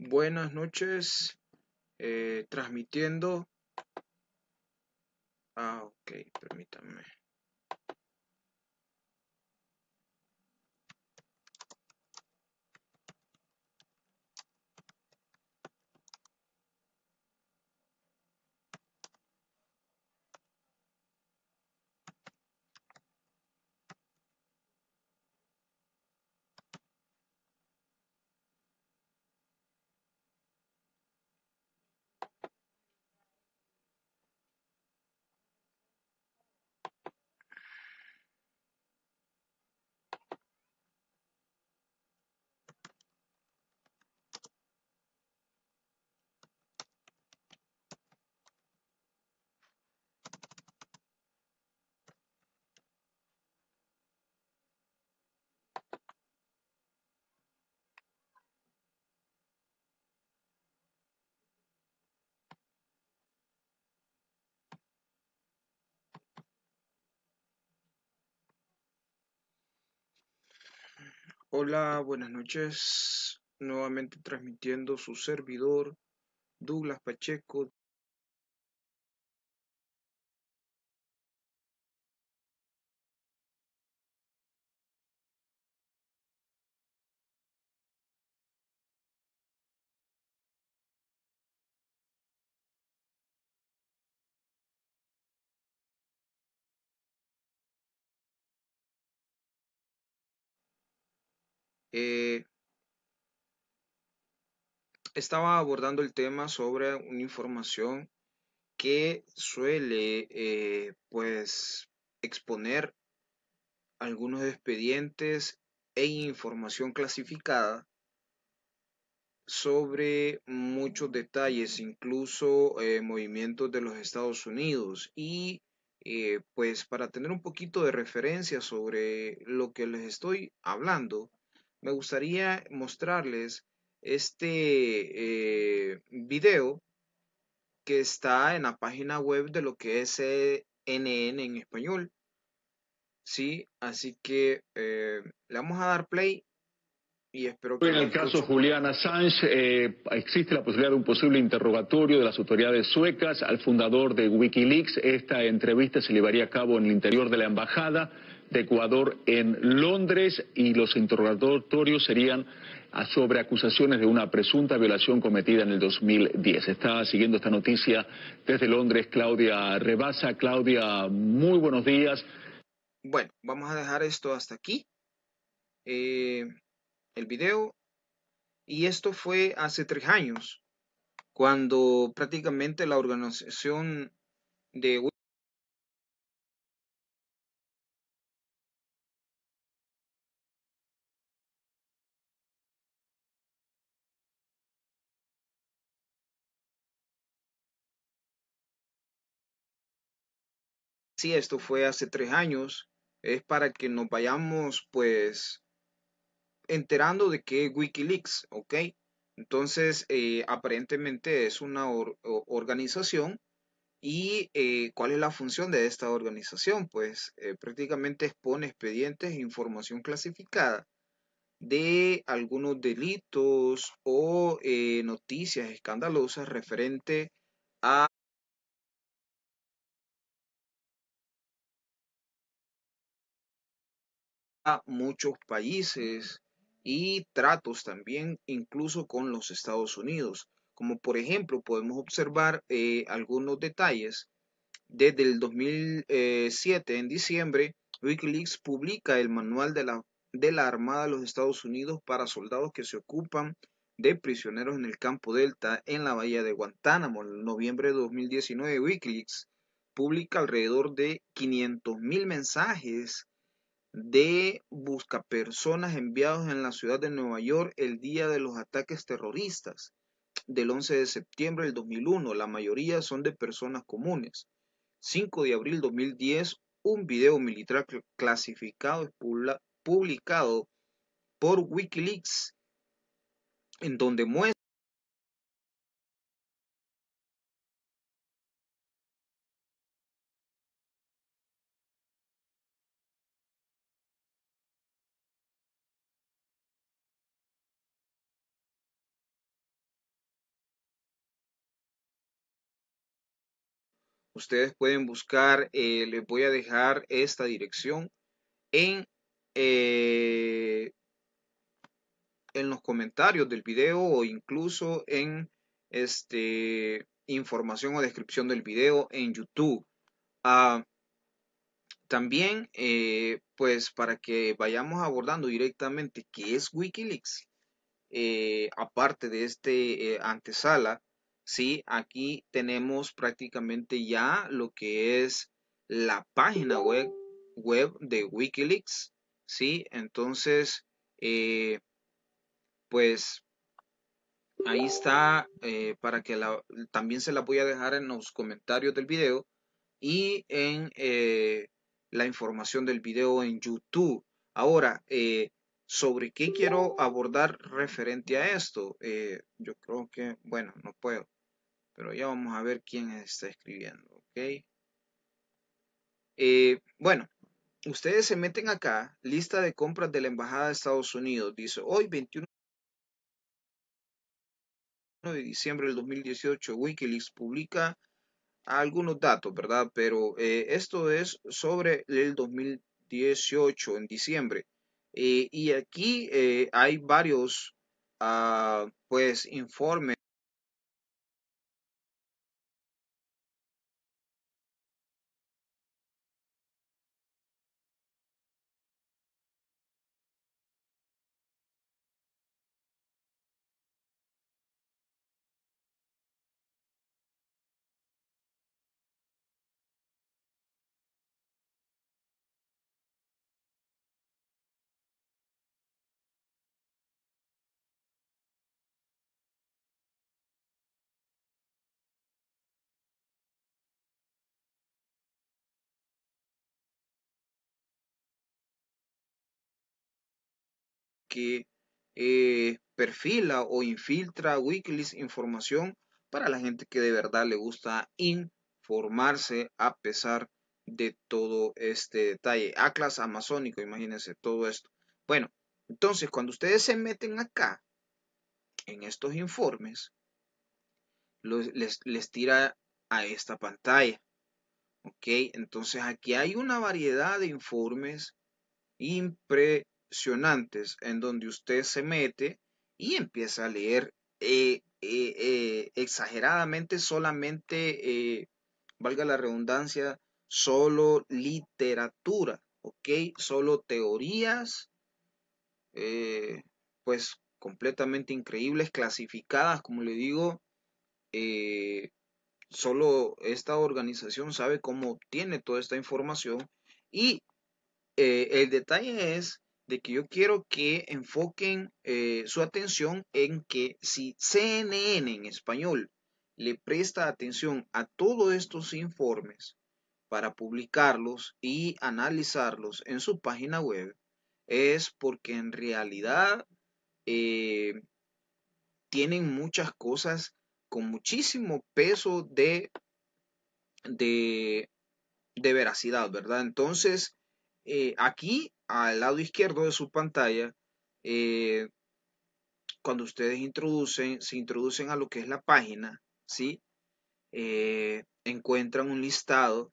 Buenas noches, eh, transmitiendo. Ah, ok, permítanme. Hola, buenas noches. Nuevamente transmitiendo su servidor Douglas Pacheco Eh, estaba abordando el tema sobre una información que suele eh, pues exponer algunos expedientes e información clasificada sobre muchos detalles, incluso eh, movimientos de los Estados Unidos. Y pues para tener un poquito de referencia sobre lo que les estoy hablando, me gustaría mostrarles este eh, video que está en la página web de lo que es CNN en español. Sí, así que eh, le vamos a dar play y espero que... En el caso Juliana Assange, eh, existe la posibilidad de un posible interrogatorio de las autoridades suecas al fundador de Wikileaks. Esta entrevista se llevaría a cabo en el interior de la embajada de Ecuador en Londres y los interrogatorios serían sobre acusaciones de una presunta violación cometida en el 2010. Está siguiendo esta noticia desde Londres Claudia Rebasa. Claudia, muy buenos días. Bueno, vamos a dejar esto hasta aquí, eh, el video. Y esto fue hace tres años, cuando prácticamente la organización de Si esto fue hace tres años. Es para que nos vayamos, pues, enterando de que Wikileaks, ¿ok? Entonces, eh, aparentemente es una organización ¿Y eh, cuál es la función de esta organización? Pues eh, prácticamente expone expedientes e información clasificada de algunos delitos o noticias escandalosas referente a muchos países y tratos también incluso con los Estados Unidos. Como por ejemplo podemos observar eh, algunos detalles. Desde el 2007, eh, en diciembre, Wikileaks publica el manual de la, de la Armada de los Estados Unidos para soldados que se ocupan de prisioneros en el campo Delta en la bahía de Guantánamo. En noviembre de 2019, Wikileaks publica alrededor de 500.000 mensajes de busca personas enviados en la ciudad de Nueva York el día de los ataques terroristas del 11 de septiembre del 2001. La mayoría son de personas comunes. 5 de abril 2010, un video militar clasificado publicado por Wikileaks en donde muestra Ustedes pueden buscar, eh, les voy a dejar esta dirección en, eh, en los comentarios del video o incluso en este, información o descripción del video en YouTube. Ah, también, eh, pues para que vayamos abordando directamente qué es Wikileaks, aparte de este antesala, ¿sí? Aquí tenemos prácticamente ya lo que es la página web, web de Wikileaks, ¿sí? Entonces, eh, pues ahí está eh, para que también se la voy a dejar en los comentarios del video y en eh, la información del video en YouTube. Ahora, ¿sobre qué quiero abordar referente a esto? yo creo que, bueno, no puedo pero ya vamos a ver quién está escribiendo, ¿ok? Eh, bueno, ustedes se meten acá, lista de compras de la Embajada de Estados Unidos, dice hoy 21 de diciembre del 2018, Wikileaks publica algunos datos, ¿verdad? Pero eh, esto es sobre el 2018, en diciembre. Eh, y aquí hay varios, ah, pues, informes Eh, perfila o infiltra Wikileaks información para la gente que de verdad le gusta informarse a pesar de todo este detalle. Atlas amazónico, imagínense todo esto. Bueno, entonces cuando ustedes se meten acá en estos informes, les, tira a esta pantalla. Ok, entonces aquí hay una variedad de informes impre, en donde usted se mete y empieza a leer eh, eh, eh, exageradamente solamente, valga la redundancia, solo literatura, ¿ok? Solo teorías, pues completamente increíbles, clasificadas, como le digo, solo esta organización sabe cómo obtiene toda esta información y el detalle es de que yo quiero que enfoquen eh, su atención en que si CNN en español le presta atención a todos estos informes para publicarlos y analizarlos en su página web, es porque en realidad eh, tienen muchas cosas con muchísimo peso de, de, veracidad, ¿verdad? Entonces, eh, aquí al lado izquierdo de su pantalla, eh, cuando ustedes introducen, se introducen a lo que es la página, eh, encuentran un listado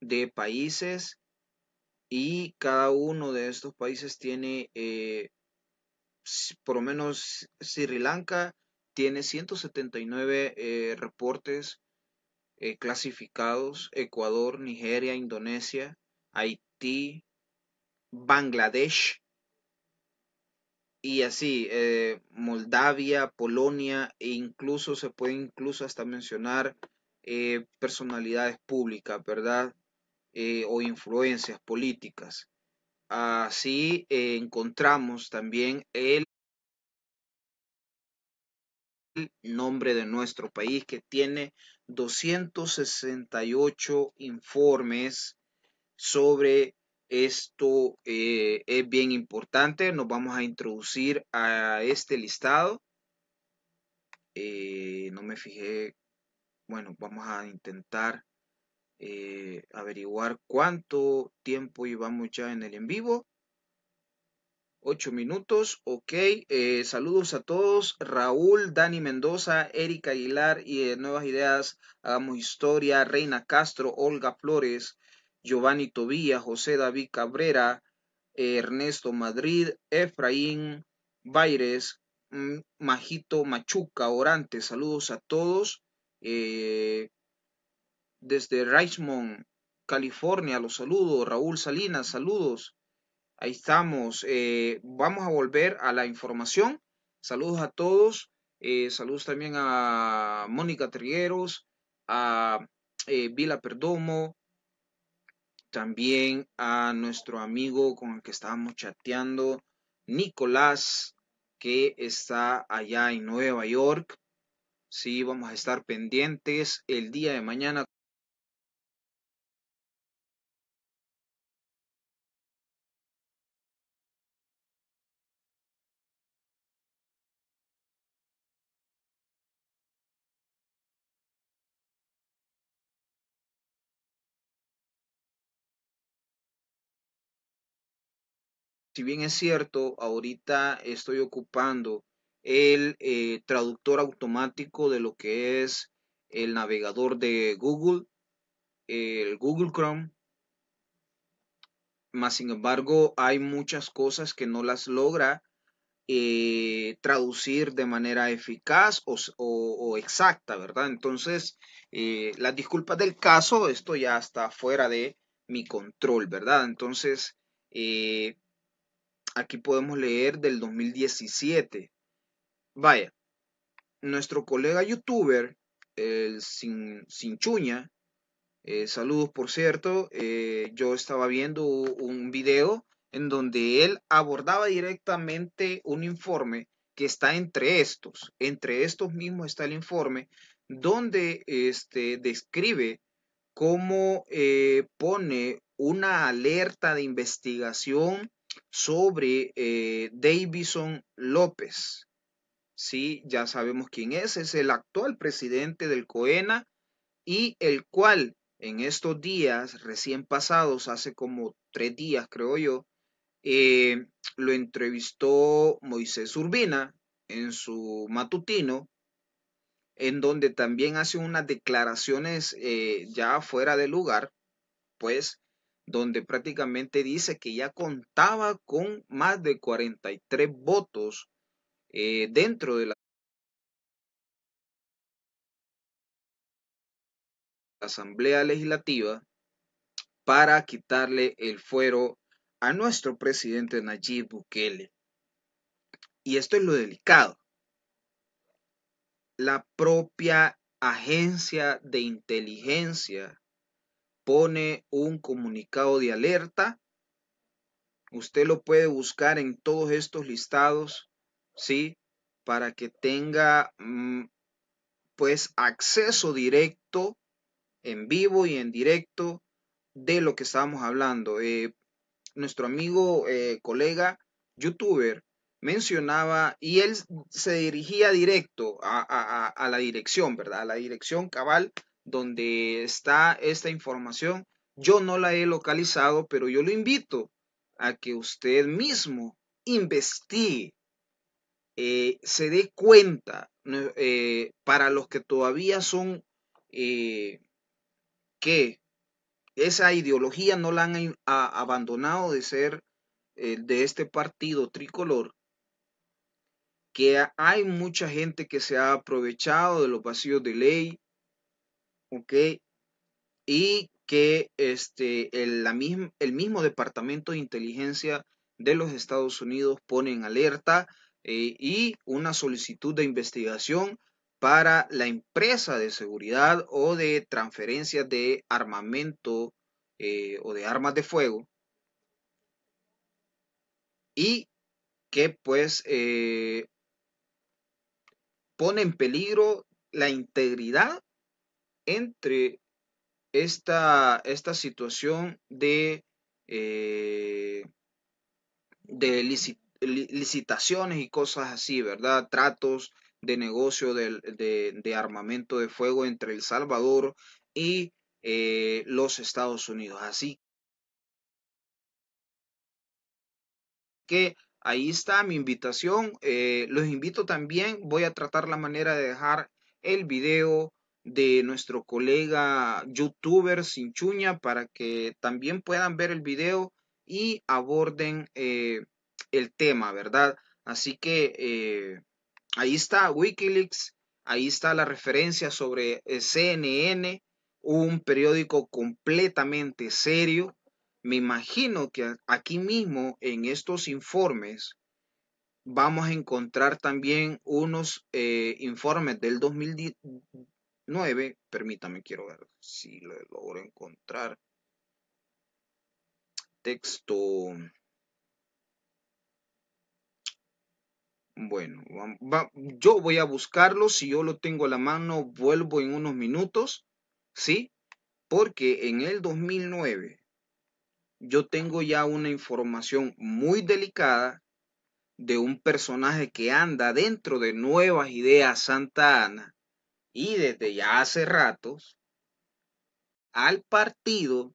de países y cada uno de estos países tiene, eh, por lo menos Sri Lanka tiene 179 reportes clasificados, Ecuador, Nigeria, Indonesia, Haití, Bangladesh y así eh, Moldavia, Polonia e incluso se puede incluso hasta mencionar eh, personalidades públicas, ¿verdad? Eh, o influencias políticas. Así encontramos también el nombre de nuestro país que tiene 268 informes sobre esto eh, es bien importante. Nos vamos a introducir a este listado. Eh, no me fijé. Bueno, vamos a intentar eh, averiguar cuánto tiempo llevamos ya en el en vivo. Ocho minutos, ok. saludos a todos. Raúl, Dani Mendoza, Erika Aguilar y Nuevas Ideas, Hagamos Historia, Reina Castro, Olga Flores, Giovanni Tobía, José David Cabrera, Ernesto Madrid, Efraín Baires, mm, Majito Machuca, Orante, saludos a todos. Eh, desde Richmond, California, los saludos. Raúl Salinas, saludos. Ahí estamos. Eh, vamos a volver a la información. Saludos a todos. Eh, saludos también a Mónica Trigueros, a Vila Perdomo, también a nuestro amigo con el que estábamos chateando, Nicolás, que está allá en Nueva York. Sí, vamos a estar pendientes el día de mañana. si bien es cierto, ahorita estoy ocupando el eh, traductor automático de lo que es el navegador de Google, el Google Chrome. Más sin embargo, hay muchas cosas que no las logra eh, traducir de manera eficaz o, exacta, ¿verdad? Entonces, eh, las disculpas del caso, esto ya está fuera de mi control, ¿verdad? Entonces, Aquí podemos leer del 2017. Vaya, nuestro colega youtuber, el Sin, Sinchuña, eh, saludos por cierto, eh, yo estaba viendo un video en donde él abordaba directamente un informe que está entre estos, entre estos mismos está el informe, donde este, describe cómo eh, pone una alerta de investigación sobre eh, Davison López. Sí, ya sabemos quién es, es el actual presidente del COENA y el cual en estos días recién pasados, hace como tres días creo yo, eh, lo entrevistó Moisés Urbina en su matutino, en donde también hace unas declaraciones eh, ya fuera de lugar, pues donde prácticamente dice que ya contaba con más de 43 votos eh, dentro de la Asamblea Legislativa para quitarle el fuero a nuestro presidente Nayib Bukele. Y esto es lo delicado. La propia agencia de inteligencia pone un comunicado de alerta. Usted lo puede buscar en todos estos listados, ¿sí? Para que tenga mm, pues acceso directo, en vivo y en directo, de lo que estábamos hablando. Eh, nuestro amigo, eh, colega, youtuber, mencionaba y él se dirigía directo a la dirección, ¿verdad? A la dirección cabal donde está esta información. Yo no la he localizado, pero yo lo invito a que usted mismo investigue, eh, se dé cuenta, eh, para los que todavía son, eh, que esa ideología no la han abandonado de ser de este partido tricolor, que hay mucha gente que se ha aprovechado de los vacíos de ley, ¿ok? Y que este, el, el mismo Departamento de Inteligencia de los Estados Unidos pone en alerta eh, y una solicitud de investigación para la empresa de seguridad o de transferencia de armamento eh, o de armas de fuego. Y que pues eh, pone en peligro la integridad entre esta, esta situación de, eh, de licitaciones y cosas así, ¿verdad? Tratos de negocio de, armamento de fuego entre El Salvador y eh, los Estados Unidos. Así que ahí está mi invitación. Eh, los invito también, voy a tratar la manera de dejar el video de nuestro colega youtuber Sinchuña para que también puedan ver el video y aborden eh, el tema, ¿verdad? Así que eh, ahí está Wikileaks, ahí está la referencia sobre eh, CNN, un periódico completamente serio. Me imagino que aquí mismo en estos informes vamos a encontrar también unos informes del 2010. 9, permítame, quiero ver si lo logro encontrar. Texto. Bueno, yo voy a buscarlo. Si yo lo tengo a la mano, vuelvo en unos minutos. ¿Sí? Porque en el 2009 yo tengo ya una información muy delicada de un personaje que anda dentro de Nuevas Ideas Santa Ana y desde ya hace ratos al partido